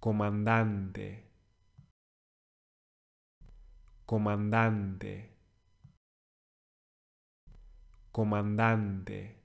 comandante, comandante, comandante.